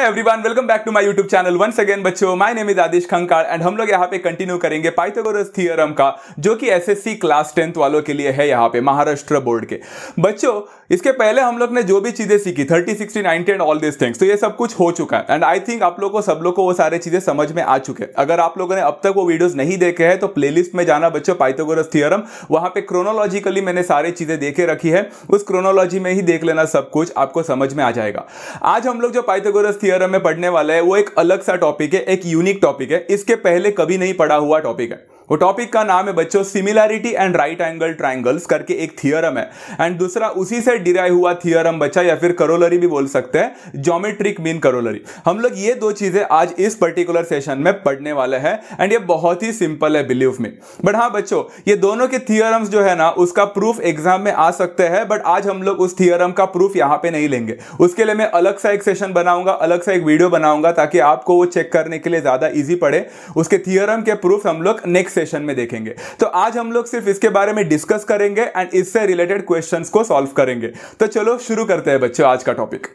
Everyone welcome back to my YouTube channel once again बच्चों my name is Adish Khankar and हम लोग यहाँ पे कंटिन्यू करेंगे पाइथागोरस थ्योरम का जो कि एसएससी क्लास टेंथ वालों के लिए है यहाँ पे महाराष्ट्र बोर्ड के बच्चों इसके पहले हम लोग ने जो भी चीजें सीखी thirty sixty ninety and all this things तो ये सब कुछ हो चुका है एंड आई थिंक आप लोग को सब लोग को वो सारी चीजें समझ में आ चुके हैं अगर आप लोगों ने अब तक वो वीडियोज नहीं देखे हैं तो लिस्ट में जाना बच्चों पाइथोगोरस थियरम वहां पे क्रोनोलॉजिकली मैंने सारे चीजें देखे रखी है उस क्रोनोलॉजी में ही देख लेना सब कुछ आपको समझ में आ जाएगा आज हम लोग जो पाइथोगोरस थियरम में पढ़ने वाला है वो एक अलग सा टॉपिक है एक यूनिक टॉपिक है इसके पहले कभी नहीं पढ़ा हुआ टॉपिक है वो टॉपिक का नाम है बच्चों similarity and right angle triangles करके एक थियरम है एंड दूसरा उसी से डिराइव हुआ थियरम बच्चा या फिर करोलरी भी बोल सकते हैं जोमेट्रिक मीन करोलरी हम लोग ये दो चीजें आज इस पर्टिकुलर सेशन में पढ़ने वाले हैं एंड ये बहुत ही सिंपल है बिलीव में बट हाँ बच्चों ये दोनों के थियरम्स जो है ना उसका प्रूफ एग्जाम में आ सकते हैं बट आज हम लोग उस थियोरम का प्रूफ यहाँ पे नहीं लेंगे उसके लिए मैं अलग सा एक सेशन बनाऊंगा अलग सा एक वीडियो बनाऊंगा ताकि आपको वो चेक करने के लिए ज्यादा ईजी पड़े उसके थियरम के प्रूफ हम लोग नेक्स्ट नेक्स्ट सेशन में देखेंगे तो आज हम लोग सिर्फ इसके बारे में डिस्कस करेंगे एंड इससे रिलेटेड क्वेश्चन को सॉल्व करेंगे तो चलो शुरू करते हैं बच्चों आज का टॉपिक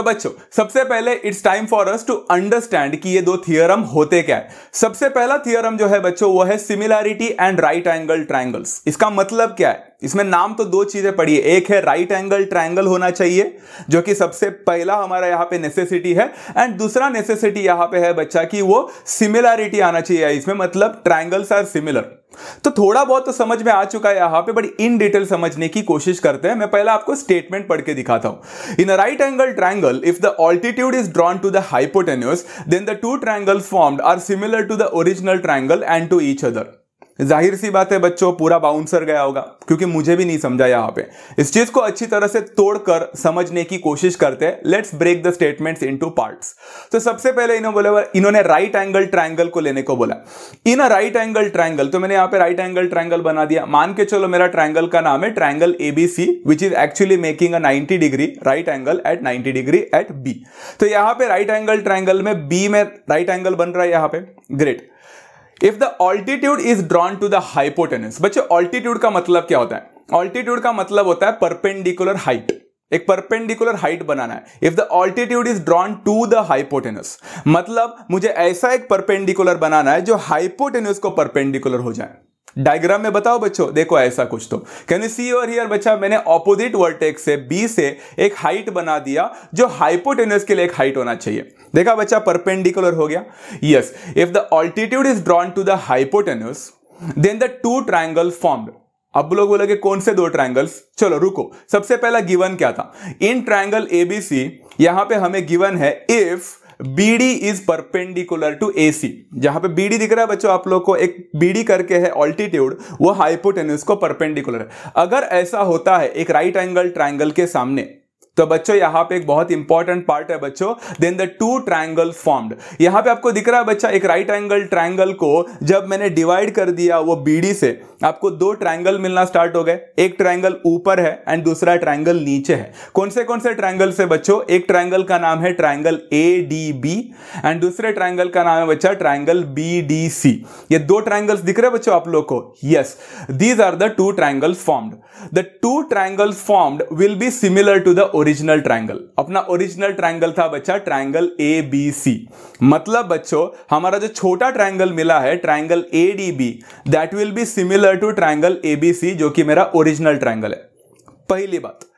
तो बच्चों सबसे पहले it's time for us to understand कि ये दो थियरम होते क्या है सबसे पहला थियरम जो है बच्चों वो है similarity and right angle triangles इसका मतलब क्या है इसमें नाम तो दो चीजें पड़ी है एक है राइट एंगल ट्राइंगल होना चाहिए जो कि सबसे पहला हमारा यहाँ पे नेसेसिटी है एंड दूसरा नेसेसिटी यहाँ पे है बच्चा कि वो सिमिलैरिटी आना चाहिए इसमें मतलब ट्राइंगल्स आर सिमिलर तो थोड़ा बहुत तो समझ में आ चुका है यहां पे बट इन डिटेल समझने की कोशिश करते हैं मैं पहले आपको स्टेटमेंट पढ़ के दिखाता हूं in a right angle triangle if the altitude is drawn to the hypotenuse then the two triangle formed are similar to the original triangle and to each other जाहिर सी बात है बच्चों पूरा बाउंसर गया होगा क्योंकि मुझे भी नहीं समझा यहाँ पे इस चीज को अच्छी तरह से तोड़कर समझने की कोशिश करते हैं let's break the statements into parts तो सबसे पहले इन्होंने बोले इन्होंने राइट एंगल ट्रायंगल को लेने को बोला इन राइट एंगल ट्राइंगल तो मैंने यहाँ पे राइट एंगल ट्राइंगल बना दिया मान के चलो मेरा ट्राइंगल का नाम है B ABC which is actually making a ninety degree right angle at ninety degree at B तो यहाँ पे राइट एंगल ट्राइंगल में बी में राइट एंगल बन रहा है यहाँ पे great if the altitude is drawn to the hypotenuse बच्चे ऑल्टीट्यूड का मतलब क्या होता है ऑल्टीट्यूड का मतलब होता है परपेंडिकुलर हाइट एक परपेंडिकुलर हाइट बनाना है if the altitude is drawn to the hypotenuse मतलब मुझे ऐसा एक परपेंडिकुलर बनाना है जो हाइपोटेनस को परपेंडिकुलर हो जाए डायग्राम में बताओ बच्चों देखो ऐसा कुछ तो कैन यू सी और हियर बच्चा मैंने ऑपोजिट वर्टेक्स से बी से एक हाइट बना दिया जो हाइपोटेनस के लिए एक हाइट होना चाहिए देखा बच्चा परपेंडिकुलर हो गया yes if the altitude is drawn to the hypotenuse then the two triangle form अब लोग बोलोगे कौन से दो ट्राइंगल्स चलो रुको सबसे पहला गिवन क्या था इन ट्राइंगल एबीसी यहां पे हमें गिवन है if D is perpendicular to A C जहां पे डी दिख रहा है बच्चों आप लोग को एक डी करके है ऑल्टीट्यूड वो हाइपोटेन्यूस को परपेंडिकुलर है अगर ऐसा होता है एक राइट एंगल ट्राइंगल के सामने तो बच्चों यहां पे एक बहुत इंपॉर्टेंट पार्ट है बच्चों then the two triangle formed यहां पे आपको दिख रहा है बच्चा एक राइट एंगल ट्राइंगल को जब मैंने डिवाइड कर दिया वो बीडी से आपको दो ट्राइंगल मिलना स्टार्ट हो गए एक ट्राइंगल ऊपर है एंड दूसरा ट्राइंगल नीचे है कौन से कौन से ट्राइंगल से बच्चों एक ट्राइंगल का नाम है triangle A D B and दूसरे ट्राइंगल का नाम है बच्चा ट्राइंगल बी डी सी ये दो ट्राइंगल्स दिख रहे हैं बच्चों आप लोग को yes these are the two triangle formed the two triangle formed will be similar to the origin original triangle अपना ओरिजिनल ट्रायंगल था बच्चा ट्रायंगल ए बी सी मतलब बच्चों हमारा जो छोटा ट्रायंगल मिला है triangle A D B that will be similar to triangle A B C जो कि मेरा ओरिजिनल ट्रायंगल है पहली बात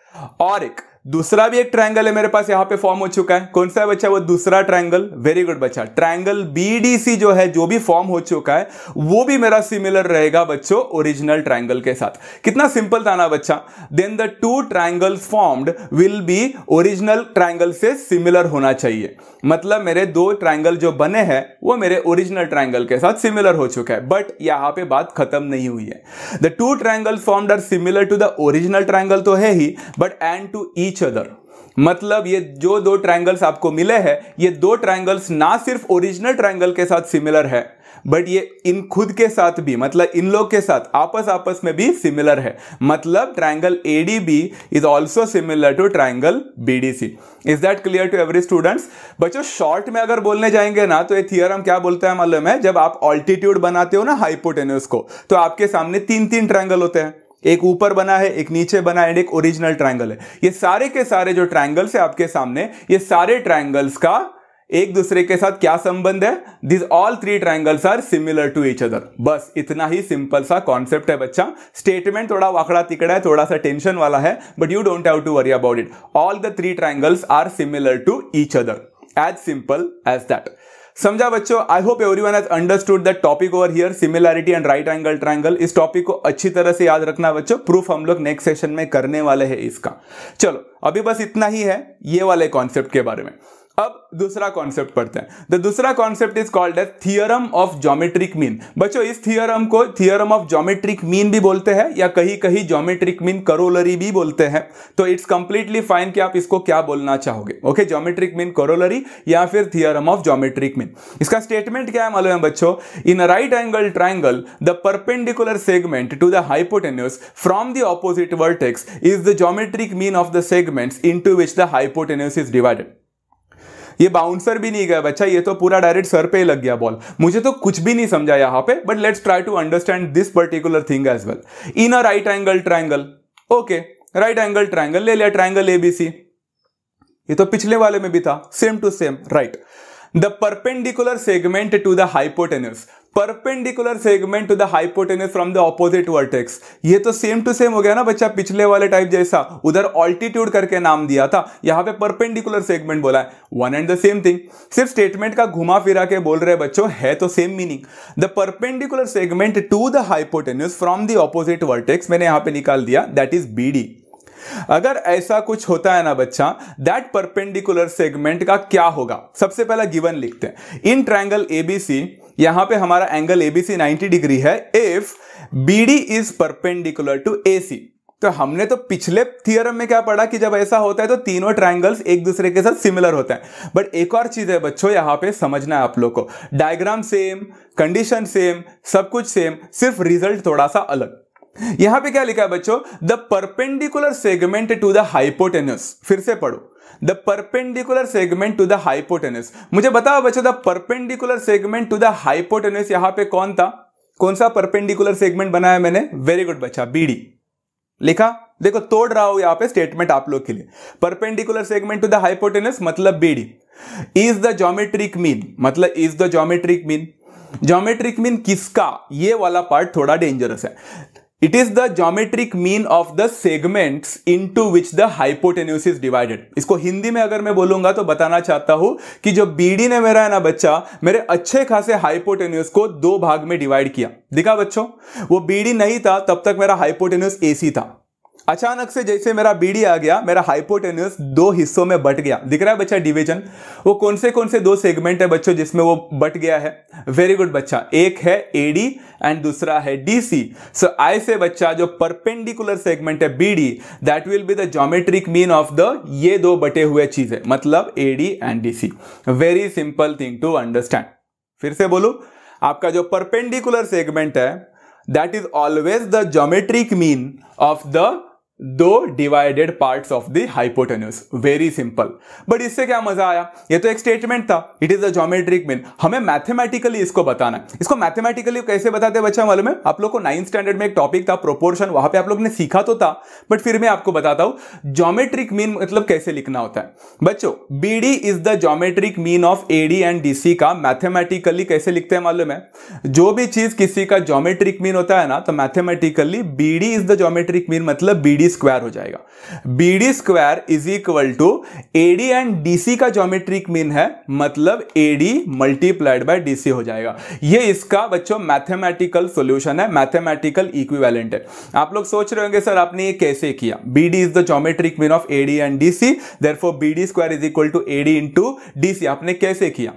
और एक दूसरा भी एक ट्रायंगल है मेरे पास यहां पे फॉर्म हो चुका है कौन सा बच्चा वो दूसरा ट्रायंगल वेरी गुड बच्चा ट्रायंगल बीडीसी जो है जो भी फॉर्म हो चुका है वो भी मेरा सिमिलर रहेगा बच्चों ओरिजिनल ट्रायंगल के साथ कितना सिंपल था ना बच्चा then the two triangle formed will be original triangle से सिमिलर होना चाहिए मतलब मेरे दो ट्राइंगल जो बने हैं वो मेरे ओरिजिनल ट्राइंगल के साथ सिमिलर हो चुका है बट यहाँ पे बात खत्म नहीं हुई है the two triangle formed are similar to the original triangle तो है ही but and to each each other मतलब ये जो दो ट्रायंगल्स आपको मिले हैं ये दो ट्रायंगल्स ना सिर्फ ओरिजिनल ट्रायंगल के साथ सिमिलर है बट ये इन खुद के साथ भी मतलब इन लोग के साथ आपस आपस में भी सिमिलर है मतलब triangle A D B is also similar to triangle B D C is that clear to every students बच्चों शॉर्ट में अगर बोलने जाएंगे ना तो ये थियरम क्या बोलता है मालूम है जब आप ऑल्टीट्यूड बनाते हो ना हाइपोटेन्यूस को तो आपके सामने तीन तीन ट्राइंगल होते हैं एक ऊपर बना है एक नीचे बना एंड एक ओरिजिनल ट्राइंगल है ये सारे के सारे जो ट्राइंगल्स है आपके सामने ये सारे ट्राइंगल्स का एक दूसरे के साथ क्या संबंध है this all three triangles are similar to each other बस इतना ही सिंपल सा कॉन्सेप्ट है बच्चा स्टेटमेंट थोड़ा वाकड़ा तिकड़ा है थोड़ा सा टेंशन वाला है but you don't have to worry about it all the three triangles are similar to each other as simple as that समझा बच्चों I hope every one has understood that topic over here similarity and right angle triangle इस topic को अच्छी तरह से याद रखना बच्चों प्रूफ हम लोग नेक्स्ट सेशन में करने वाले हैं इसका चलो अभी बस इतना ही है ये वाले कॉन्सेप्ट के बारे में अब दूसरा कॉन्सेप्ट पढ़ते हैं द दूसरा concept is called as theorem of geometric mean बच्चों इस थियरम को थियरम ऑफ ज्योमेट्रिक मीन भी बोलते हैं या कहीं कहीं ज्योमेट्रिक मीन करोलरी भी बोलते हैं तो इट्स कंप्लीटली फाइन कि आप इसको क्या बोलना चाहोगे ओके ज्योमेट्रिक मीन करोलरी या फिर थियरम ऑफ ज्योमेट्रिक मीन इसका स्टेटमेंट क्या है मालूम है बच्चों in right angle triangle the perpendicular segment to the hypotenuse from the opposite vertex is the geometric mean of the segments into which the hypotenuse is divided ये bouncer भी नहीं गया अच्छा, बच्चा ये तो पूरा डायरेक्ट सर पे ही लग गया बॉल मुझे तो कुछ भी नहीं समझा यहां पे but let's try to understand this particular thing as well in a right angle triangle okay right angle triangle ले लिया ट्राइंगल एबीसी ये तो पिछले वाले में भी था same to same right the perpendicular segment to the hypotenuse perpendicular segment to the hypotenuse from the opposite vertex ये तो सेम टू सेम हो गया ना बच्चा पिछले वाले टाइप जैसा उधर ऑल्टीट्यूड करके नाम दिया था यहां पे परपेंडिकुलर सेगमेंट बोला है one and the same thing सिर्फ स्टेटमेंट का घुमा फिरा के बोल रहे बच्चों है तो same meaning the perpendicular segment to the hypotenuse from the opposite vertex मैंने यहां पे निकाल दिया दैट इज बी डी अगर ऐसा कुछ होता है ना बच्चा दैट परपेंडिकुलर सेगमेंट का क्या होगा सबसे पहला गिवन लिखते हैं इन ट्रायंगल एबीसी यहां पे हमारा एंगल एबीसी 90 डिग्री है if BD is perpendicular to AC तो हमने तो पिछले थियरम में क्या पढ़ा कि जब ऐसा होता है तो तीनों ट्राइंगल्स एक दूसरे के साथ सिमिलर होते हैं बट एक और चीज है बच्चों यहां पे समझना है आप लोग को डायग्राम सेम कंडीशन सेम सब कुछ सेम सिर्फ रिजल्ट थोड़ा सा अलग यहां पे क्या लिखा है बच्चों the perpendicular segment to the hypotenuse फिर से पढ़ो the perpendicular segment to the hypotenuse मुझे बताओ बच्चों the perpendicular segment to the hypotenuse यहां पे कौन था कौन सा परपेंडिकुलर सेगमेंट बनाया मैंने वेरी गुड बच्चा बीडी लिखा देखो तोड़ रहा हूं यहां पे स्टेटमेंट आप लोग के लिए perpendicular segment to the hypotenuse मतलब BD is the geometric mean मतलब is the geometric mean geometric mean किसका ये वाला पार्ट थोड़ा डेंजरस है it is the geometric mean of the segment into which the hypotenuse is divided इसको हिंदी में अगर मैं बोलूंगा तो बताना चाहता हूं कि जो बीडी ने मेरा है ना बच्चा मेरे अच्छे खासे हाइपोटेन्यूस को दो भाग में डिवाइड किया दिखा बच्चों वो बीडी नहीं था तब तक मेरा हाइपोटेन्यूस एसी था अचानक से जैसे मेरा बीडी आ गया मेरा हाइपोटेन्यूस दो हिस्सों में बट गया दिख रहा है बच्चा डिवीजन वो कौन से कौन से दो सेगमेंट है बच्चों जिसमें वो बट गया है वेरी गुड बच्चा एक है एडी एंड दूसरा है डीसी सो आई से बच्चा जो परपेंडिकुलर सेगमेंट है BD that will be the geometric mean of the ये दो बटे हुए चीज है मतलब AD and DC very simple thing to understand फिर से बोलू आपका जो परपेंडिकुलर सेगमेंट है that is always the geometric mean of the दो divided parts of the hypotenuse very simple but इससे क्या मजा आया ये तो एक स्टेटमेंट था it is a geometric mean हमें मैथमेटिकली इसको बताना है इसको मैथमेटिकली कैसे बताते बच्चा मालूम है आप लोग को नाइन्थ स्टैंडर्ड में एक टॉपिक था प्रोपोर्शन वहां पे आप लोग ने सीखा तो था बट फिर मैं आपको बताता हूं जोमेट्रिक मीन मतलब कैसे लिखना होता है बच्चों B D is the geometric mean of A D and D C का मैथमेटिकली कैसे लिखते हैं मालूम है जो भी चीज किसी का जोमेट्रिक मीन होता है ना तो mathematically B D is the geometric mean मतलब बी डी स्क्वायर हो जाएगा B D square is equal to A D and D C का ज्योमेट्रिक मीन है मतलब A D multiplied by D C हो जाएगा ये इसका बच्चों मैथमेटिकल सोल्यूशन है मैथमेटिकल इक्विवेलेंट है आप लोग सोच रहे होंगे सर आपने ये कैसे किया B D is the geometric mean of A D and D C therefore B D square is equal to A D into D C आपने कैसे किया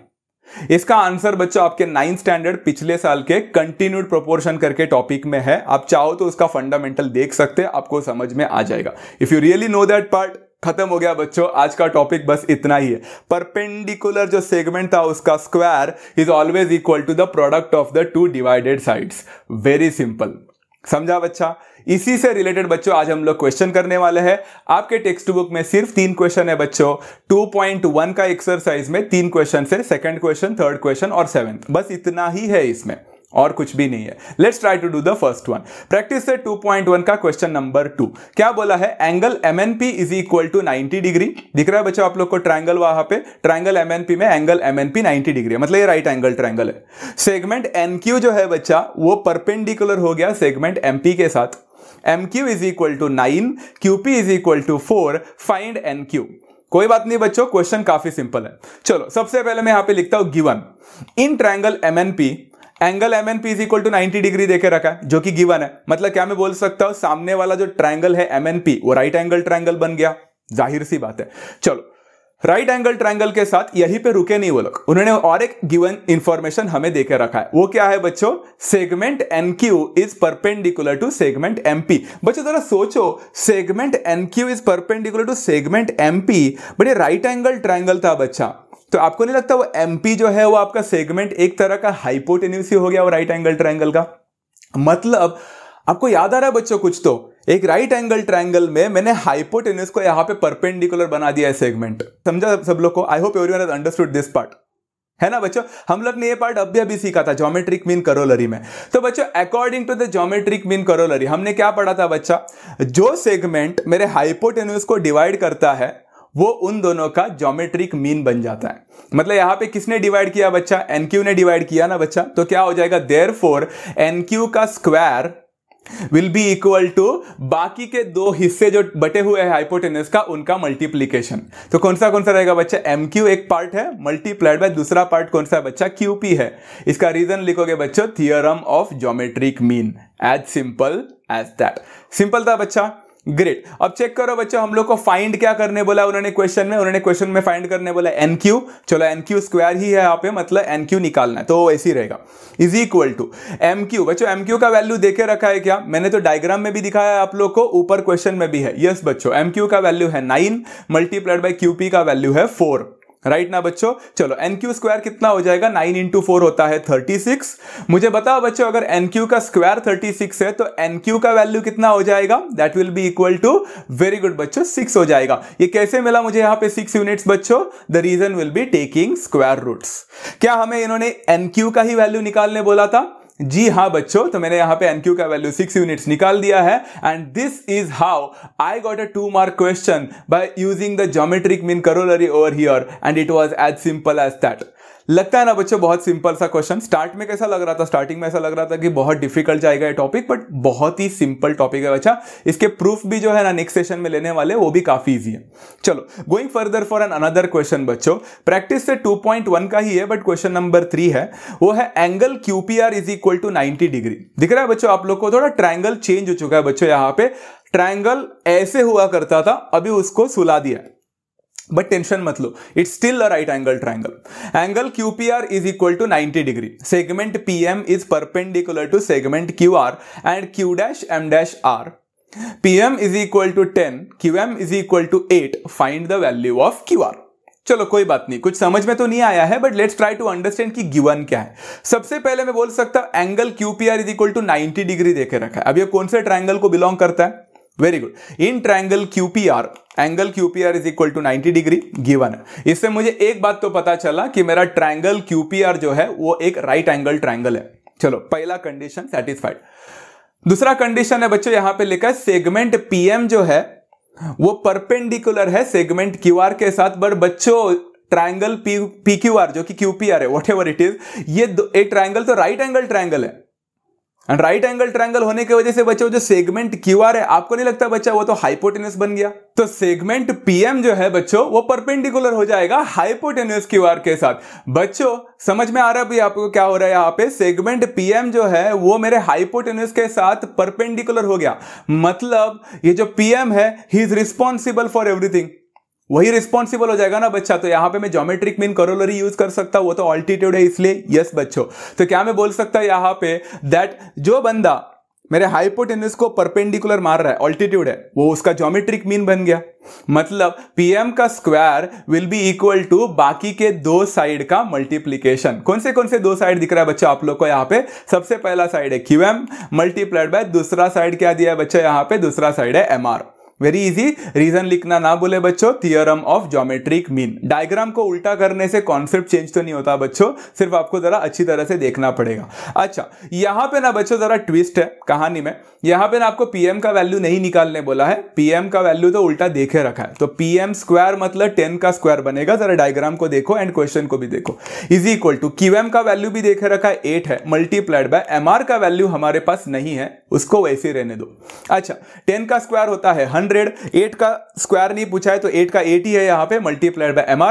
इसका आंसर बच्चों आपके नाइन्थ स्टैंडर्ड पिछले साल के कंटिन्यूड प्रोपोर्शन करके टॉपिक में है आप चाहो तो उसका फंडामेंटल देख सकते हैं आपको समझ में आ जाएगा if you really know that part खत्म हो गया बच्चों आज का टॉपिक बस इतना ही है परपेंडिकुलर जो सेगमेंट था उसका square is always equal to the product of the two divided sides very simple समझा बच्चा इसी से रिलेटेड बच्चों आज हम लोग क्वेश्चन करने वाले हैं आपके टेक्स्ट बुक में सिर्फ तीन क्वेश्चन है बच्चों 2.1 का एक्सरसाइज में तीन क्वेश्चन से सेकंड क्वेश्चन थर्ड क्वेश्चन और सेवेंथ बस इतना ही है इसमें और कुछ भी नहीं है let's try to do the first one practice से 2.1 का क्वेश्चन नंबर टू क्या बोला है angle M N P is equal to ninety degree दिख रहा है बच्चों आप लोग को ट्राइंगल वहां पे ट्राइंगल एम एन पी में angle M N P ninety degree है मतलब ये राइट एंगल ट्राइंगल है सेगमेंट एन क्यू जो है बच्चा वो परपेंडिकुलर हो गया सेगमेंट एम पी के साथ M Q is equal to nine Q is equal to four find N Q कोई बात नहीं बच्चों क्वेश्चन काफी सिंपल है चलो सबसे पहले मैं यहां पे लिखता हूं given in triangle M N P angle M N P is equal to ninety degree देके रखा है जो कि गिवन है मतलब क्या मैं बोल सकता हूं सामने वाला जो ट्रायंगल है एम एन पी वो राइट एंगल ट्रायंगल बन गया जाहिर सी बात है चलो राइट एंगल ट्रायंगल के साथ यहीं पे रुके नहीं वो लोग उन्होंने और एक गिवन इंफॉर्मेशन हमें देकर रखा है वो क्या है बच्चों segment N Q is perpendicular to segment M P बच्चों जरा सोचो segment N Q is perpendicular to segment M P but ये राइट एंगल ट्राइंगल था बच्चा तो आपको नहीं लगता वो एम पी जो है वो आपका सेगमेंट एक तरह का हाइपोटेन्यूसी हो गया वो राइट एंगल ट्राइंगल का मतलब आपको याद आ रहा है बच्चों कुछ तो एक राइट एंगल ट्रायंगल में मैंने हाइपोटेनस को यहां पे परपेंडिकुलर बना दिया है सेगमेंट समझा सब लोग को I hope everyone has understood this part है ना बच्चों हम लोग ने ये पार्ट अभी अभी सीखा था ज्योमेट्रिक मीन करोलरी में तो बच्चों according to the geometric mean corollary हमने क्या पढ़ा था बच्चा जो सेगमेंट मेरे हाइपोटेनस को डिवाइड करता है वो उन दोनों का ज्योमेट्रिक मीन बन जाता है मतलब यहां पे किसने डिवाइड किया बच्चा एनक्यू ने डिवाइड किया ना बच्चा तो क्या हो जाएगा देयर फोर एनक्यू का square will be equal to बाकी के दो हिस्से जो बटे हुए हैं हाइपोटेनस का उनका मल्टीप्लीकेशन तो कौन सा कौन सा रहेगा बच्चा एम क्यू एक पार्ट है मल्टीप्लाइड बाय दूसरा पार्ट कौन सा है बच्चा क्यू पी है इसका रीजन लिखोगे बच्चों theorem of geometric mean as simple as that simple था बच्चा ग्रेट अब चेक करो बच्चों हम लोग को फाइंड क्या करने बोला उन्होंने क्वेश्चन में उन्होंने क्वेश्चन में फाइंड करने बोला एन क्यू चलो एन क्यू स्क्वायर ही है यहाँ पे मतलब एन क्यू निकालना है तो ऐसे ही रहेगा is equal to M Q बच्चों एम क्यू का वैल्यू देखे रखा है क्या मैंने तो डायग्राम में भी दिखाया है आप लोग को ऊपर क्वेश्चन में भी है यस yes, बच्चों एम क्यू का वैल्यू है nine multiplied by Q P का वैल्यू है फोर राइट ना बच्चों चलो एन क्यू स्क्वायर कितना हो जाएगा नाइन इंटू फोर होता है थर्टी सिक्स मुझे बताओ बच्चों अगर एन क्यू का स्क्वायर थर्टी सिक्स है तो एन क्यू का वैल्यू कितना हो जाएगा that will be equal to very good बच्चों सिक्स हो जाएगा ये कैसे मिला मुझे यहाँ पे सिक्स यूनिट्स बच्चों the reason will be taking square roots क्या हमें इन्होंने एन क्यू का ही वैल्यू निकालने बोला था जी हाँ बच्चों तो मैंने यहाँ पे एनक्यू का वैल्यू सिक्स यूनिट्स निकाल दिया है and this is how I got a two mark question by using the geometric mean corollary over here and it was as simple as that लगता है ना बच्चों बहुत सिंपल सा क्वेश्चन स्टार्ट में कैसा लग रहा था स्टार्टिंग में ऐसा लग रहा था कि बहुत डिफिकल्ट जाएगा ये टॉपिक बट बहुत ही सिंपल टॉपिक है बच्चा इसके प्रूफ भी जो है ना नेक्स्ट सेशन में लेने वाले वो भी काफी ईजी है चलो going further for an another question बच्चों प्रैक्टिस से टू का ही है बट क्वेश्चन नंबर थ्री है वो है angle QPR is equal to ninety degree दिख रहा है बच्चों आप लोग को थोड़ा ट्राइंगल चेंज हो चुका है बच्चों यहाँ पे ट्राइंगल ऐसे हुआ करता था अभी उसको सुला दिया है बट टेंशन मत लो it's still a right angle triangle angle Q P R is equal to ninety degree segment P M is perpendicular to segment Q R and Q dash M dash R P M is equal to ten Q M is equal to eight find the value of Q R चलो कोई बात नहीं कुछ समझ में तो नहीं आया है but let's try to understand कि गिवन क्या है सबसे पहले मैं बोल सकता हूं angle Q P R is equal to ninety degree देकर रखा है अब ये कौन से ट्राइंगल को बिलोंग करता है very good in triangle QPR angle QPR is equal to 90 degree given है इससे मुझे एक बात तो पता चला कि मेरा ट्राइंगल क्यूपीआर जो है वो एक राइट एंगल ट्राइंगल है चलो पहला कंडीशन सेटिस्फाइड दूसरा कंडीशन है बच्चों यहां पे लिखा है सेगमेंट पीएम जो है वो परपेंडिकुलर है सेगमेंट क्यू आर के साथ बट बच्चों ट्राइंगल पी क्यू आर जो कि क्यूपीआर है वॉट एवर इट इज ये ट्राइंगल तो राइट एंगल ट्राइंगल है एंड राइट एंगल ट्रायंगल होने की वजह से बच्चों जो सेगमेंट क्यू आर है आपको नहीं लगता बच्चा वो तो हाइपोटेनस बन गया तो सेगमेंट पीएम जो है बच्चों वो परपेंडिकुलर हो जाएगा हाइपोटेनस क्यू आर के साथ बच्चों समझ में आ रहा है आपको क्या हो रहा है यहाँ पे सेगमेंट पीएम जो है वो मेरे हाइपोटेनस के साथ परपेंडिकुलर हो गया मतलब ये जो पीएम है he is responsible for everything वही रिस्पॉन्सिबल हो जाएगा ना बच्चा तो यहाँ पे मैं जोमेट्रिक मीन करोलरी यूज कर सकता हूँ वो तो ऑल्टीट्यूड है इसलिए यस बच्चों तो क्या मैं बोल सकता हूँ यहाँ पे दैट जो बंदा मेरे हाइपोटेनिस को परपेंडिकुलर मार रहा है ऑल्टीट्यूड है वो उसका जोमेट्रिक मीन बन गया मतलब पीएम का square will be equal to बाकी के दो साइड का मल्टीप्लीकेशन कौन से कौन से दो साइड दिख रहा है बच्चा आप लोग को यहाँ पे सबसे पहला साइड है क्यू एम मल्टीप्लाइड बाय दूसरा साइड क्या दिया है बच्चा यहाँ पे दूसरा साइड है M R very easy reason लिखना ना बोले बच्चों theorem of geometric mean diagram को उल्टा करने से कॉन्सेप्ट चेंज तो नहीं होता बच्चों सिर्फ आपको जरा अच्छी तरह से देखना पड़ेगा अच्छा यहां पे ना बच्चों जरा ट्विस्ट है कहानी में यहां पे ना आपको पीएम का वैल्यू नहीं निकालने बोला है पीएम का वैल्यू तो उल्टा देखे रखा है तो पीएम स्क्वायर मतलब टेन का स्क्वायर बनेगा जरा डायग्राम को देखो एंड क्वेश्चन को भी देखो इज इक्वल टू क्यूएम का वैल्यू भी देखे रखा है एट है मल्टीप्लाइड बाय एम का वैल्यू हमारे पास नहीं है उसको वैसे रहने दो अच्छा टेन का स्क्वायर होता है हंड्रेड एट का स्क्वायर नहीं पूछा है तो एट का एट ही है यहाँ पे मल्टीप्लाइड बाय एम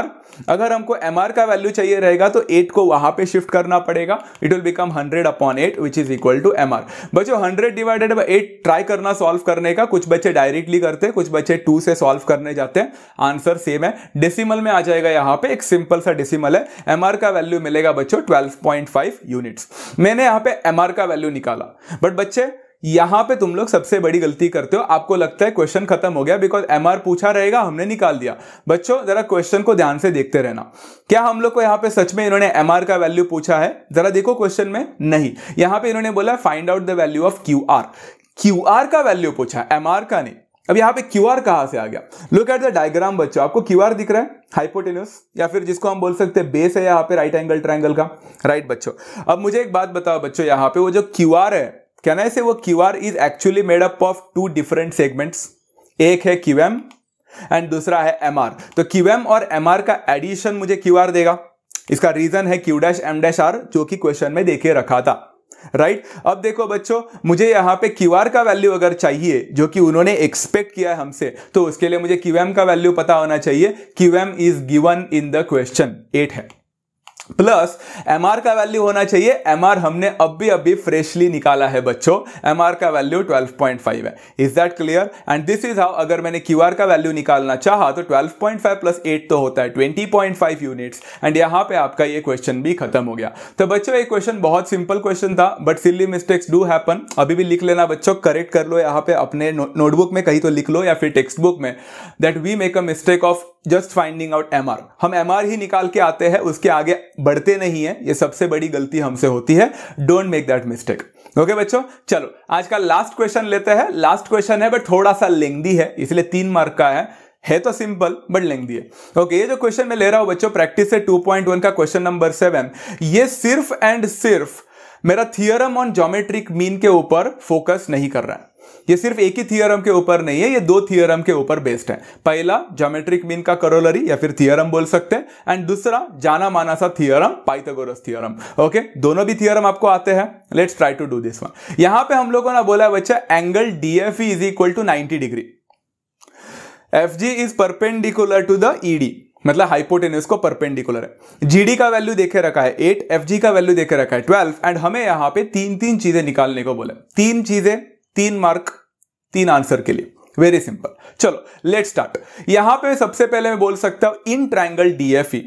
अगर हमको एम का वैल्यू चाहिए रहेगा तो एट को वहां पे शिफ्ट करना पड़ेगा it will become hundred upon eight which is equal to M R बचो hundred divided by eight try करना सॉल्व करने का कुछ बच्चे डायरेक्टली करते हैं कुछ बच्चे टू से सॉल्व करने जाते हैं आंसर सेम है डेसिमल में आ जाएगा यहाँ पे एक सिंपल सा डेसिमल है एम का वैल्यू मिलेगा बच्चों ट्वेल्व पॉइंट फाइव यूनिट्स मैंने यहाँ पे एम का वैल्यू निकाला बट बच्चे यहां पे तुम लोग सबसे बड़ी गलती करते हो आपको लगता है क्वेश्चन खत्म हो गया बिकॉज एम पूछा रहेगा हमने निकाल दिया बच्चों जरा क्वेश्चन को ध्यान से देखते रहना क्या हम लोग को यहाँ पे सच में इन्होंने एम का वैल्यू पूछा है जरा देखो क्वेश्चन में नहीं यहाँ पे इन्होंने बोला find out the value of Q R Q R का वैल्यू पूछा एम आर का नहीं अब यहाँ पे क्यू आर कहाँ से आ गया लुक एट द डायग्राम बच्चों आपको क्यू आर दिख रहा है हाइपोटेनस या फिर जिसको हम बोल सकते हैं बेस है यहाँ पे राइट एंगल ट्राइंगल का राइट बच्चों अब मुझे एक बात बताओ बच्चों यहाँ पे वो जो क्यू आर है कैन आई से वो Q R is actually made up of two different segments एक है क्यू एम एंड दूसरा है एम आर तो क्यू एम और एम आर का एडिशन मुझे क्यू आर देगा इसका रीजन है Q dash M dash R जो कि क्वेश्चन में देखे रखा था राइट right? अब देखो बच्चों मुझे यहाँ पे क्यू आर का वैल्यू अगर चाहिए जो कि उन्होंने एक्सपेक्ट किया है हमसे तो उसके लिए मुझे क्यू एम का वैल्यू पता होना चाहिए Q M is given in the question eight है प्लस एम का वैल्यू होना चाहिए एम हमने अभी अभी फ्रेशली निकाला है बच्चों एम का वैल्यू 12.5 है is that clear and this is how अगर मैंने क्यू का वैल्यू निकालना चाहा तो 12.5 प्लस एट तो होता है 20.5 यूनिट्स एंड यहां पे आपका ये क्वेश्चन भी खत्म हो गया तो बच्चों ये क्वेश्चन बहुत सिंपल क्वेश्चन था but silly mistakes do happen अभी भी लिख लेना बच्चों करेक्ट कर लो यहाँ पे अपने नोटबुक में कहीं तो लिख लो या फिर टेक्स्ट बुक में that we make a mistake of just finding out M R हम एम आर ही निकाल के आते हैं उसके आगे बढ़ते नहीं है ये सबसे बड़ी गलती हमसे होती है don't make that mistake okay बच्चों चलो आज का लास्ट क्वेश्चन लेते हैं लास्ट क्वेश्चन है बट थोड़ा सा लेंदी है इसलिए तीन मार्क का है है तो सिंपल बट लेंग है ओके ये जो क्वेश्चन मैं ले रहा हूं बच्चों प्रैक्टिस से 2.1 का क्वेश्चन नंबर सेवन ये सिर्फ एंड सिर्फ मेरा थियरम ऑन ज्योमेट्रिक मीन के ऊपर फोकस नहीं कर रहा है ये सिर्फ एक ही थियोरम के ऊपर नहीं है ये दो थियोरम के ऊपर बेस्ड है पहला जोमेट्रिक मीन का करोलरी या फिर थियोरम बोल सकते हैं एंड दूसरा जाना माना सा थियोरम पाइथागोरस थियोरम ओके दोनों भी थियोरम आपको आते हैं let's try to do this one यहां पे हम लोगों ने बोला बच्चा angle DFE is equal to ninety degree F G is perpendicular to the ED मतलब हाइपोटेनस को परपेंडिकुलर है जीडी का वैल्यू देखे रखा है एट एफ का वैल्यू देखे रखा है ट्वेल्व एंड हमें यहां पे तीन तीन चीजें निकालने को बोले तीन चीजें तीन मार्क तीन आंसर के लिए वेरी सिंपल चलो लेट स्टार्ट यहां पे सबसे पहले मैं बोल सकता हूं in triangle DFE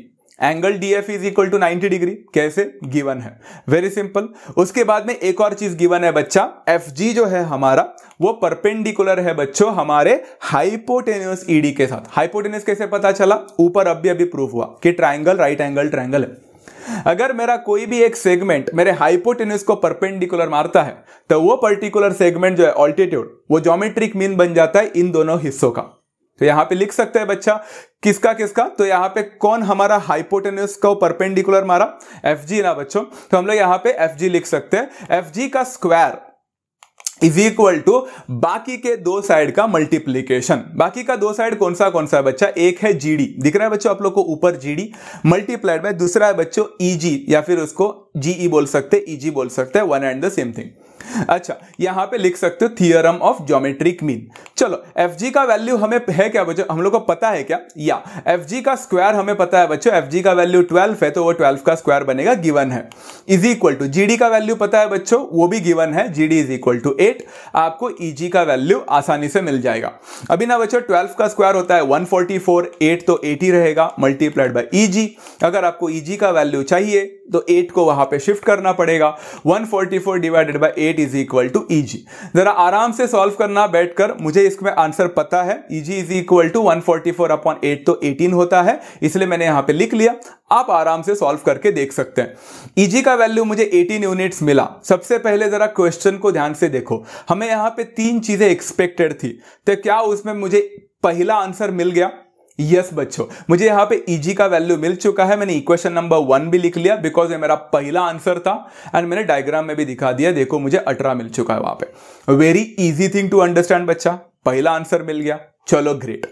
angle DF is equal to 90 degree कैसे गिवन है वेरी सिंपल उसके बाद में एक और चीज गिवन है बच्चा एफ जी जो है हमारा वो परपेंडिकुलर है बच्चों हमारे हाइपोटेनियस ईडी e के साथ हाइपोटेनियस कैसे पता चला ऊपर अभी अभी प्रूफ हुआ कि ट्राइंगल राइट एंगल ट्राइंगल है अगर मेरा कोई भी एक सेगमेंट मेरे हाइपोटेन्यूस को परपेंडिकुलर मारता है तो वो पर्टिकुलर सेगमेंट जो है ऑल्टीट्यूड वो जोमेट्रिक मीन बन जाता है इन दोनों हिस्सों का तो यहां पे लिख सकते हैं बच्चा किसका किसका तो यहां पे कौन हमारा हाइपोटेन्यूस को परपेंडिकुलर मारा एफ जी ना बच्चों तो हम लोग यहां पे एफ जी लिख सकते हैं एफ का स्क्वायर इज इक्वल टू बाकी के दो साइड का मल्टीप्लीकेशन बाकी का दो साइड कौन सा कौन सा है बच्चा एक है जीडी दिख रहा है बच्चों आप लोग को ऊपर जीडी मल्टीप्लाइड में दूसरा है बच्चों ईजी e या फिर उसको ई बोल सकते जी बोल सकते हैं one and the same thing अच्छा यहां पे लिख सकते हो थियरम ऑफ ज्योमेट्रिक मीन चलो एफ जी का वैल्यू हमें है क्या बच्चों हम लोग को पता है क्या या एफ जी का स्क्वायर हमें पता है बच्चों एफ जी का वैल्यू ट्वेल्व है तो वो ट्वेल्व का स्क्वायर बनेगा गिवन है is equal to G D का वैल्यू पता है बच्चों वो भी गिवन है G D is equal to eight आपको ई e जी का वैल्यू आसानी से मिल जाएगा अभी ना बच्चों ट्वेल्व का स्क्वायर होता है वन फोर्टी फोर एट तो ही रहेगा मल्टीप्लाइड बाई ई जी अगर आपको ई e जी का वैल्यू चाहिए तो एट को वहां पे शिफ्ट करना पड़ेगा 144 forty four divided by eight is equal to E G जरा आराम से सॉल्व करना बैठकर मुझे इसमें आंसर पता है Eg is equal to one forty four upon eight तो एटीन होता है इसलिए मैंने यहां पे लिख लिया आप आराम से सॉल्व करके देख सकते हैं Eg का वैल्यू मुझे 18 यूनिट्स मिला सबसे पहले जरा क्वेश्चन को ध्यान से देखो हमें यहां पे तीन चीजें एक्सपेक्टेड थी तो क्या उसमें मुझे पहला आंसर मिल गया यस yes, बच्चों मुझे यहां पे ईजी e का वैल्यू मिल चुका है मैंने इक्वेशन नंबर वन भी लिख लिया बिकॉज ये मेरा पहला आंसर था एंड मैंने डायग्राम में भी दिखा दिया देखो मुझे अठारह मिल चुका है वहां पे very easy thing to understand बच्चा पहला आंसर मिल गया चलो ग्रेट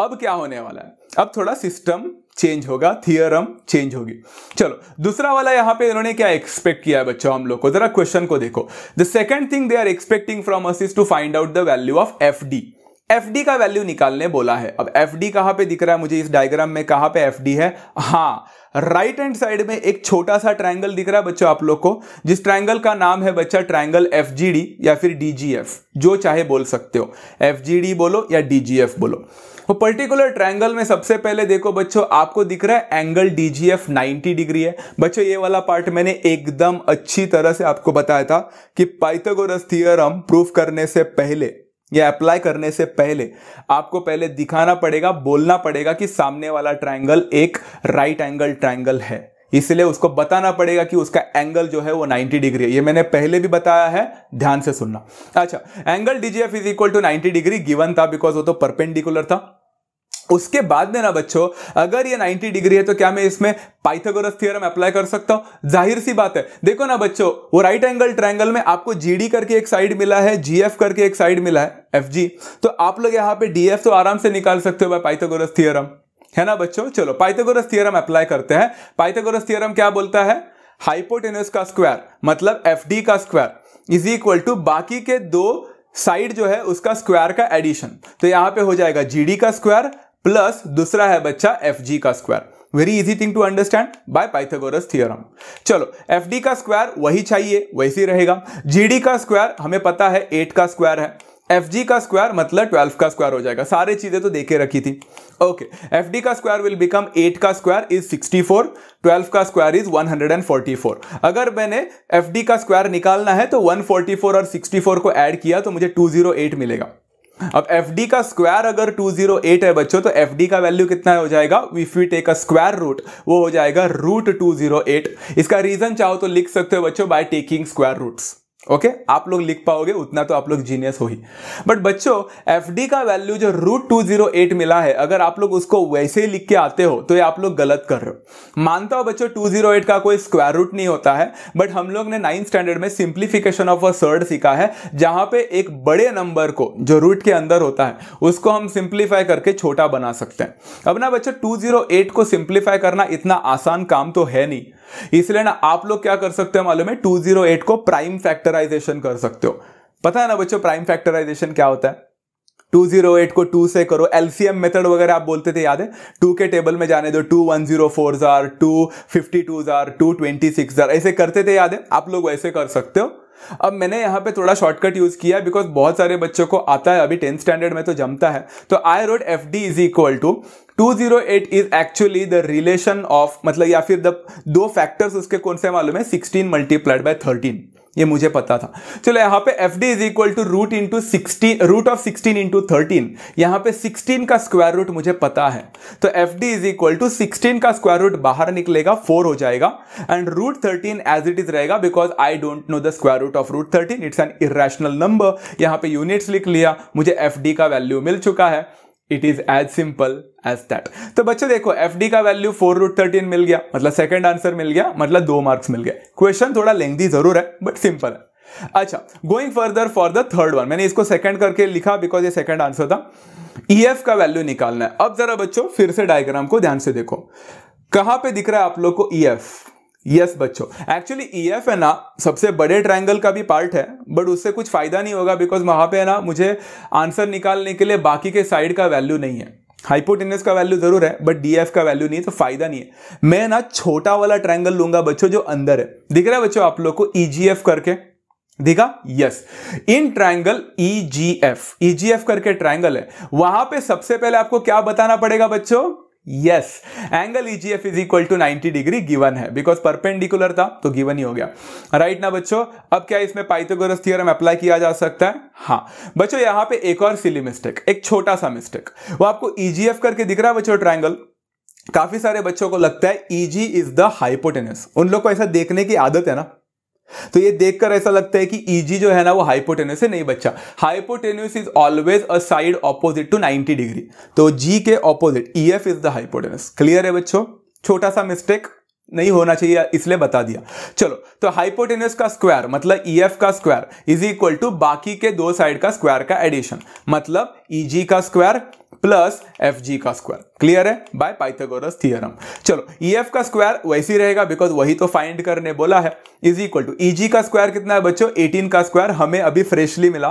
अब क्या होने वाला है अब थोड़ा सिस्टम चेंज होगा थियरम चेंज होगी चलो दूसरा वाला यहां पे इन्होंने क्या एक्सपेक्ट किया है बच्चों हम लोग को जरा क्वेश्चन को देखो the second thing they are expecting from us is to find out the value of F D F D का वैल्यू निकालने बोला है अब एफ डी कहां पर दिख रहा है मुझे इस डायग्राम में कहां पे एफ डी है हाँ राइट हैंड साइड में एक छोटा सा ट्रायंगल दिख रहा है बच्चों आप लोग को जिस ट्रायंगल का नाम है बच्चा ट्रायंगल एफ या फिर डीजीएफ जो चाहे बोल सकते हो एफ बोलो या डीजीएफ बोलो वो पर्टिकुलर ट्रायंगल में सबसे पहले देखो बच्चों आपको दिख रहा है एंगल डीजीएफ 90 डिग्री है बच्चों ये वाला पार्ट मैंने एकदम अच्छी तरह से आपको बताया था कि पाइथागोरस थ्योरम प्रूफ करने से पहले या अप्लाई करने से पहले आपको पहले दिखाना पड़ेगा बोलना पड़ेगा कि सामने वाला ट्राइंगल एक राइट एंगल ट्राइंगल है इसलिए उसको बताना पड़ेगा कि उसका एंगल जो है वो 90 डिग्री है ये मैंने पहले भी बताया है ध्यान से सुनना अच्छा angle DGF is equal to 90 degree given था बिकॉज वो तो परपेंडिकुलर था उसके बाद में ना बच्चों अगर ये 90 डिग्री है तो क्या मैं इसमें पाइथागोरस थ्योरम अप्लाई कर सकता हूं जाहिर सी बात है देखो ना बच्चों वो राइट एंगल ट्रायंगल में आपको जीडी करके एक साइड मिला है जीएफ करके एक साइड मिला है एफजी तो आप लोग यहां पे डीएफ तो आराम से निकाल सकते हो बाय पाइथागोरस थियरम है ना बच्चों चलो पाइथागोरस थियरम अप्लाई करते हैं पाइथागोरस थियरम क्या बोलता है हाइपोटेनस का स्क्वायर मतलब एफ का स्क्वायर इज इक्वल टू बाकी के दो साइड जो है उसका स्क्वायर का एडिशन तो यहां पे हो जाएगा जीडी का स्क्वायर प्लस दूसरा है बच्चा एफ जी का square very easy thing to understand by Pythagoras theorem चलो एफ डी का स्क्वायर वही चाहिए वैसे ही रहेगा जी डी का स्क्वायर हमें पता है एट का स्क्वायर है एफ जी का स्क्वायर मतलब ट्वेल्व का स्क्वायर हो जाएगा सारे चीजें तो देखे रखी थी ओके एफ डी का स्क्वायर विल बिकम एट का square is sixty four twelve का square is one hundred and forty four अगर मैंने एफ डी का स्क्वायर निकालना है तो वन फोर्टी फोर और सिक्सटी फोर को एड किया तो मुझे टू जीरो एट मिलेगा अब एफ का स्क्वायर अगर 208 है बच्चों तो एफ का वैल्यू कितना हो जाएगा if you take a square root वो हो जाएगा रूट एट इसका रीजन चाहो तो लिख सकते हो बच्चों by taking square roots okay okay? आप लोग लिख पाओगे उतना तो आप लोग जीनियस हो ही बट बच्चों एफ का वैल्यू जो रूट टू जीरो एट मिला है अगर आप लोग उसको वैसे ही लिख के आते हो तो ये आप लोग गलत कर रहे हो मानता हो बच्चों टू जीरो एट का कोई स्क्वायर रूट नहीं होता है बट हम लोग ने नाइन्थ स्टैंडर्ड में सिंप्लीफिकेशन ऑफ अ सर्ड सीखा है जहां पे एक बड़े नंबर को जो रूट के अंदर होता है उसको हम सिंप्लीफाई करके छोटा बना सकते हैं अब ना बच्चों टू जीरो एट को सिंप्लीफाई करना इतना आसान काम तो है नहीं इसलिए ना आप लोग क्या कर सकते हो मालूम है टू जीरो एट को प्राइम फैक्टराइजेशन कर सकते हो पता है ना बच्चों प्राइम फैक्टराइजेशन क्या होता है 208 को 2 से करो एलसीएम मेथड वगैरह आप बोलते थे याद है 2 के टेबल में जाने दो टू वन जीरो फोर जार टू फिफ्टी टू जार टू ट्वेंटी सिक्स जार ऐसे करते थे याद है आप लोग वैसे कर सकते हो अब मैंने यहां पे थोड़ा शॉर्टकट यूज किया बिकॉज बहुत सारे बच्चों को आता है अभी टेंथ स्टैंडर्ड में तो जमता है तो I wrote F D is equal to 208 is actually the relation of मतलब या फिर द दो फैक्टर्स उसके कौन से मालूम है 16 मल्टीप्लाइड बाय 13 ये मुझे पता था चलो यहाँ पे F D is equal to root into sixteen root of sixteen into thirteen यहाँ पे सिक्सटीन का स्क्वायर रूट मुझे पता है तो F D is equal to sixteen का स्क्वायर रूट बाहर निकलेगा फोर हो जाएगा and root thirteen as it is रहेगा because I don't know the square root of root thirteen it's an irrational number यहाँ पे यूनिट्स लिख लिया मुझे एफ डी का वैल्यू मिल चुका है it is as simple as that तो बच्चों देखो एफ डी का वैल्यू फोर रूट थर्टीन मिल गया मतलब सेकंड आंसर मिल गया मतलब दो मार्क्स मिल गया क्वेश्चन थोड़ा लेंथी जरूर है बट सिंपल है अच्छा going further for the third one मैंने इसको सेकंड करके लिखा बिकॉज ये सेकंड आंसर था ई e एफ का वैल्यू निकालना है अब जरा बच्चों फिर से डायग्राम को ध्यान से देखो कहां पे दिख रहा है आप लोग को E e F yes yes, बच्चों एक्चुअली ई एफ है ना सबसे बड़े ट्राइंगल का भी पार्ट है बट उससे कुछ फायदा नहीं होगा बिकॉज वहां पे है ना मुझे आंसर निकालने के लिए बाकी के साइड का वैल्यू नहीं है हाइपोटेनस का वैल्यू जरूर है बट डी एफ का वैल्यू नहीं है तो फायदा नहीं है मैं ना छोटा वाला ट्राइंगल लूंगा बच्चों जो अंदर है दिख रहा है बच्चों आप लोग को ई जी एफ करके देखा yes in triangle E G F E G F करके ट्राइंगल है वहां पे सबसे पहले आपको क्या बताना पड़ेगा बच्चों yes angle F is equal to ninety degree given है बिकॉज परपेंडिकुलर था तो गिवन ही हो गया राइट right ना बच्चों अब क्या इसमें पाइथागोरस थ्योरम अप्लाई किया जा सकता है हाँ बच्चों यहां पे एक और सिली मिस्टेक एक छोटा सा मिस्टेक वो आपको ईजीएफ e करके दिख रहा है बच्चों ट्राइंगल काफी सारे बच्चों को लगता है ईजी इज द हाइपोटेनस उन लोग को ऐसा देखने की आदत है ना तो ये देखकर ऐसा लगता है कि ईजी e जो है ना वो हाइपोटेन्यूस से नहीं बच्चा hypotenuse is always a side opposite to 90 degree तो जी के opposite E F is the hypotenuse clear है बच्चों छोटा सा मिस्टेक नहीं होना चाहिए इसलिए बता दिया चलो तो हाइपोटेन्यूस का स्क्वायर मतलब ई e एफ का स्क्वायर इज इक्वल टू बाकी के दो साइड का स्क्वायर का एडिशन मतलब ई e जी का स्क्वायर प्लस एफ जी का स्क्वायर क्लियर है बाय पाइथागोरस थियरम चलो ई e एफ का स्क्वायर वैसे ही रहेगा बिकॉज वही तो फाइंड करने बोला है is equal to E G का स्क्वायर कितना है बच्चों 18 का स्क्वायर हमें अभी फ्रेशली मिला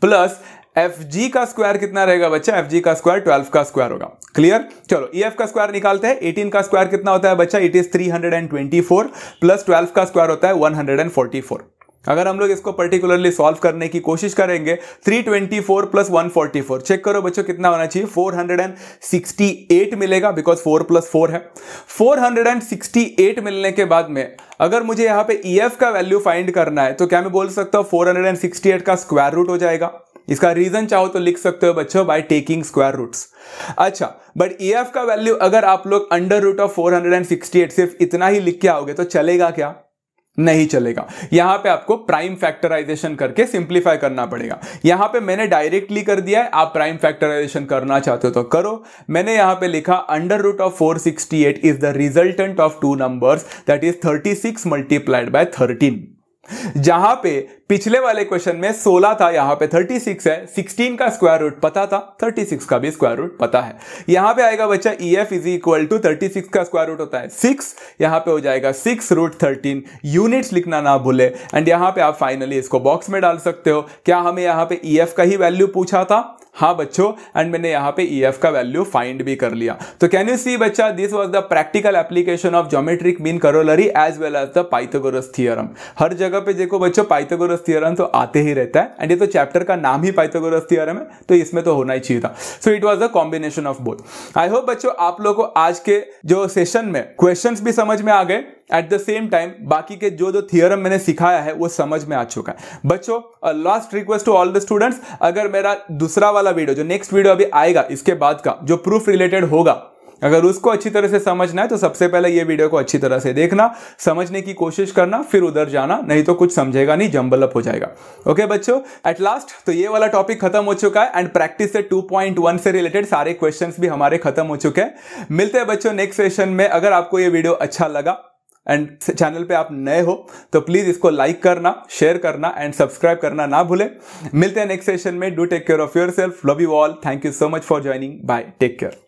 प्लस एफ जी का स्क्वायर कितना रहेगा बच्चा एफ जी का स्क्वायर ट्वेल्व का स्क्वायर होगा क्लियर चलो ई e एफ का स्क्वायर निकालते हैं एटीन का स्क्वायर कितना होता है बच्चा it is three hundred and twenty four plus twelve का स्क्वायर होता है one hundred and forty four अगर हम लोग इसको पर्टिकुलरली सॉल्व करने की कोशिश करेंगे 324 प्लस वन चेक करो बच्चों कितना होना चाहिए 468 मिलेगा बिकॉज 4 प्लस फोर है 468 मिलने के बाद में अगर मुझे यहाँ पे ई e का वैल्यू फाइंड करना है तो क्या मैं बोल सकता हूँ 468 का स्क्वायर रूट हो जाएगा इसका रीजन चाहो तो लिख सकते हो बच्चों बाय टेकिंग स्क्वायर रूट्स अच्छा बट ई e का वैल्यू अगर आप लोग अंडर रूट ऑफ 468 सिर्फ इतना ही लिख के आओगे तो चलेगा क्या नहीं चलेगा यहां पे आपको प्राइम फैक्टराइजेशन करके सिंप्लीफाई करना पड़ेगा यहां पे मैंने डायरेक्टली कर दिया है आप प्राइम फैक्टराइजेशन करना चाहते हो तो करो मैंने यहां पे लिखा under root of 468 is the resultant of two numbers that is 36 six multiplied by thirteen जहां पे पिछले वाले क्वेश्चन में 16 था यहां पे 36 है 16 का स्क्वायर रूट पता था 36 का भी स्क्वायर रूट पता है यहां पे आएगा बच्चा E F is equal to thirty का स्क्वायर रूट होता है 6 यहां पे हो जाएगा 6 रूट थर्टीन यूनिट्स लिखना ना भूले एंड यहां पे आप फाइनली इसको बॉक्स में डाल सकते हो क्या हमें यहां पे ई e एफ का ही वैल्यू पूछा था हाँ बच्चों एंड मैंने यहाँ पे ई e एफ का वैल्यू फाइंड भी कर लिया तो कैन यू सी बच्चा this was the practical application of geometric mean corollary as well as the Pythagoras theorem हर जगह पे देखो बच्चों पाइथागोरस थियरम तो आते ही रहता है एंड ये तो चैप्टर का नाम ही पाइथागोरस थियरम है तो इसमें तो होना ही चाहिए था so it was a combination of both I hope बच्चों आप लोग को आज के जो सेशन में क्वेश्चन भी समझ में आ गए एट द सेम टाइम बाकी के जो जो थियोरम मैंने सिखाया है वो समझ में आ चुका है बच्चों last request to all the students अगर मेरा दूसरा वाला वीडियो जो नेक्स्ट वीडियो अभी आएगा इसके बाद का जो प्रूफ रिलेटेड होगा अगर उसको अच्छी तरह से समझना है तो सबसे पहले ये वीडियो को अच्छी तरह से देखना समझने की कोशिश करना फिर उधर जाना नहीं तो कुछ समझेगा नहीं जम्बल अप हो जाएगा ओके बच्चों एट लास्ट तो ये वाला टॉपिक खत्म हो चुका है एंड प्रैक्टिस से 2.1 से रिलेटेड सारे क्वेश्चन भी हमारे खत्म हो चुके हैं मिलते हैं बच्चों नेक्स्ट सेशन में अगर आपको ये वीडियो अच्छा लगा एंड चैनल पे आप नए हो तो प्लीज इसको लाइक करना शेयर करना एंड सब्सक्राइब करना ना भूले मिलते हैं नेक्स्ट सेशन में do take care of yourself love you all thank you so much for joining bye take care